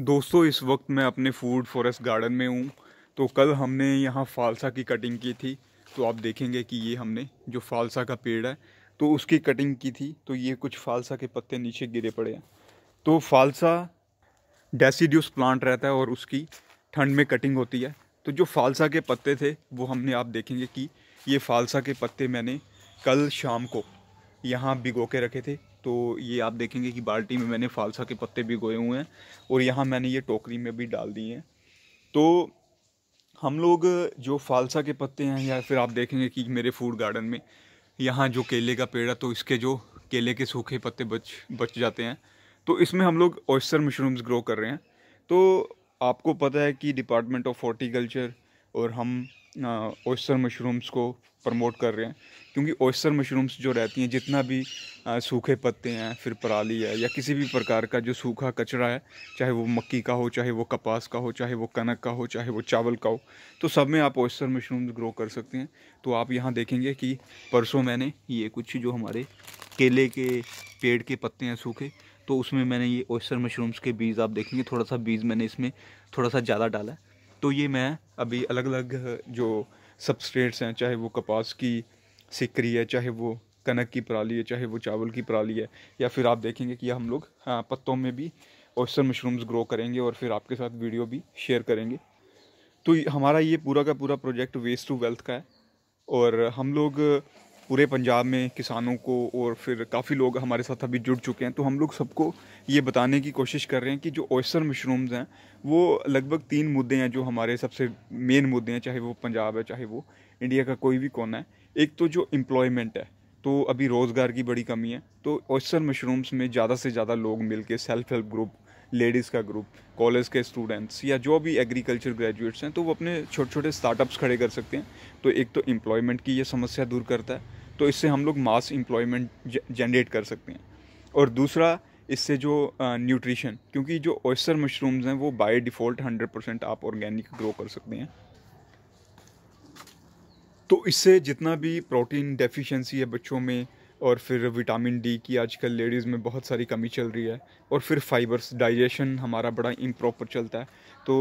दोस्तों इस वक्त मैं अपने फूड फॉरेस्ट गार्डन में हूँ तो कल हमने यहाँ फालसा की कटिंग की थी तो आप देखेंगे कि ये हमने जो फालसा का पेड़ है तो उसकी कटिंग की थी तो ये कुछ फालसा के पत्ते नीचे गिरे पड़े हैं तो फालसा डेसीड्यूस प्लांट रहता है और उसकी ठंड में कटिंग होती है तो जो फालसा के पत्ते थे वो हमने आप देखेंगे कि ये फालसा के पत्ते मैंने कल शाम को यहाँ भिगो के रखे थे तो ये आप देखेंगे कि बाल्टी में मैंने फालसा के पत्ते भी गोए हुए हैं और यहाँ मैंने ये टोकरी में भी डाल दिए हैं तो हम लोग जो फालसा के पत्ते हैं या फिर आप देखेंगे कि मेरे फूड गार्डन में यहाँ जो केले का पेड़ है तो इसके जो केले के सूखे पत्ते बच बच जाते हैं तो इसमें हम लोग ऑयस्टर मशरूम्स ग्रो कर रहे हैं तो आपको पता है कि डिपार्टमेंट ऑफ हॉर्टिकल्चर और हम ओस्टर मशरूम्स को प्रमोट कर रहे हैं क्योंकि ओस्टर मशरूम्स जो रहती हैं जितना भी सूखे पत्ते हैं फिर पराली है या किसी भी प्रकार का जो सूखा कचरा है चाहे वो मक्की का हो चाहे वो कपास का हो चाहे वो कनक का हो चाहे वो चावल का हो तो सब में आप ओस्टर मशरूम्स ग्रो कर सकते हैं तो आप यहाँ देखेंगे कि परसों मैंने ये कुछ जो हमारे केले के पेड़ के पत्ते हैं सूखे तो उसमें मैंने ये ओस्टर मशरूम्स के बीज आप देखेंगे थोड़ा सा बीज मैंने इसमें थोड़ा सा ज़्यादा डाला है तो ये मैं अभी अलग अलग जो सबस्ट्रेट्स हैं चाहे वो कपास की सिकरी है चाहे वो कनक की पराली है चाहे वो चावल की पराली है या फिर आप देखेंगे कि हम लोग हाँ, पत्तों में भी ऑयस्टर मशरूम्स ग्रो करेंगे और फिर आपके साथ वीडियो भी शेयर करेंगे तो हमारा ये पूरा का पूरा प्रोजेक्ट वेस्ट टू वेल्थ का है और हम लोग पूरे पंजाब में किसानों को और फिर काफ़ी लोग हमारे साथ अभी जुड़ चुके हैं तो हम लोग सबको ये बताने की कोशिश कर रहे हैं कि जो ओयसर मशरूम्स हैं वो लगभग तीन मुद्दे हैं जो हमारे सबसे मेन मुद्दे हैं चाहे वो पंजाब है चाहे वो इंडिया का कोई भी कोना है एक तो जो एम्प्लॉयमेंट है तो अभी रोज़गार की बड़ी कमी है तो ओयसर मशरूम्स में ज़्यादा से ज़्यादा लोग मिल सेल्फ़ हेल्प ग्रुप लेडीज़ का ग्रुप कॉलेज के स्टूडेंट्स या जो भी एग्रीकल्चर ग्रेजुएट्स हैं तो वो अपने छोटे छोटे स्टार्टअप्स खड़े कर सकते हैं तो एक तो एम्प्लॉयमेंट की ये समस्या दूर करता है तो इससे हम लोग मास एम्प्लॉयमेंट जनरेट कर सकते हैं और दूसरा इससे जो न्यूट्रिशन क्योंकि जो ऑयस्टर मशरूम्स हैं वो बाय डिफ़ॉल्ट हंड्रेड परसेंट आप ऑर्गेनिक ग्रो कर सकते हैं तो इससे जितना भी प्रोटीन डेफिशिएंसी है बच्चों में और फिर विटामिन डी की आजकल लेडीज़ में बहुत सारी कमी चल रही है और फिर फाइबर्स डाइजेशन हमारा बड़ा इम्प्रॉपर चलता है तो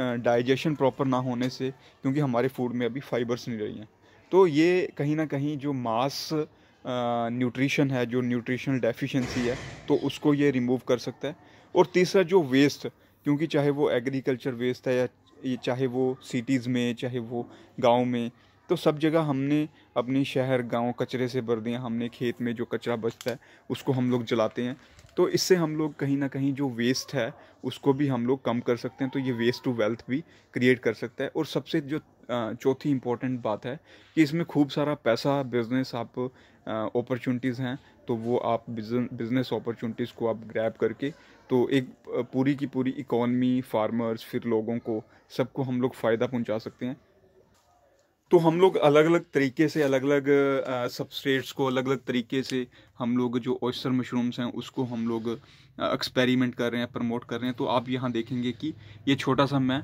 डाइजेशन प्रॉपर ना होने से क्योंकि हमारे फूड में अभी फाइबर्स नहीं रही हैं तो ये कहीं ना कहीं जो मास न्यूट्रिशन है जो न्यूट्रिशनल डेफिशिएंसी है तो उसको ये रिमूव कर सकता है और तीसरा जो वेस्ट क्योंकि चाहे वो एग्रीकल्चर वेस्ट है या चाहे वो सिटीज़ में चाहे वो गांव में तो सब जगह हमने अपने शहर गांव कचरे से भर दिया हमने खेत में जो कचरा बचता है उसको हम लोग जलाते हैं तो इससे हम लोग कहीं ना कहीं जो वेस्ट है उसको भी हम लोग कम कर सकते हैं तो ये वेस्ट टू वेल्थ भी क्रिएट कर सकता है और सबसे जो चौथी इम्पॉर्टेंट बात है कि इसमें खूब सारा पैसा बिजनेस आप अपॉर्चुनिटीज़ हैं तो वो आप बिजनेस अपॉर्चुनिटीज़ को आप ग्रैब करके तो एक पूरी की पूरी इकोनमी फार्मर्स फिर लोगों को सबको हम लोग फ़ायदा पहुंचा सकते हैं तो हम लोग अलग अलग तरीके से अलग अलग सबस्ट्रेट्स को अलग अलग तरीके से हम लोग जो ऑयस्टर मशरूम्स हैं उसको हम लोग एक्सपेरिमेंट कर रहे हैं प्रमोट कर रहे हैं तो आप यहाँ देखेंगे कि ये छोटा सा मैं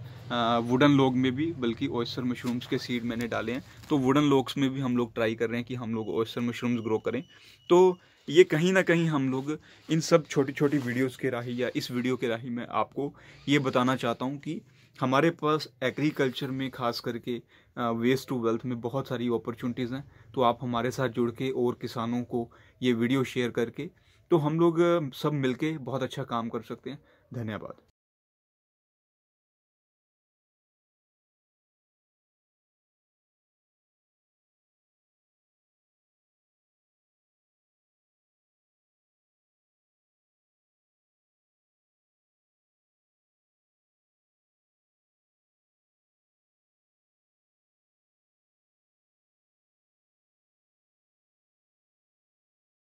वुडन लॉग में भी बल्कि ऑयस्टर मशरूम्स के सीड मैंने डाले हैं तो वुडन लॉग्स में भी हम लोग ट्राई कर रहे हैं कि हम लोग ऑयस्टर मशरूम्स ग्रो करें तो ये कहीं ना कहीं हम लोग इन सब छोटी छोटी वीडियोस के राही या इस वीडियो के राही मैं आपको ये बताना चाहता हूँ कि हमारे पास एग्रीकल्चर में खास करके वेस्ट टू वेल्थ में बहुत सारी अपॉर्चुनिटीज़ हैं तो आप हमारे साथ जुड़ के और किसानों को ये वीडियो शेयर करके तो हम लोग सब मिलके बहुत अच्छा काम कर सकते हैं धन्यवाद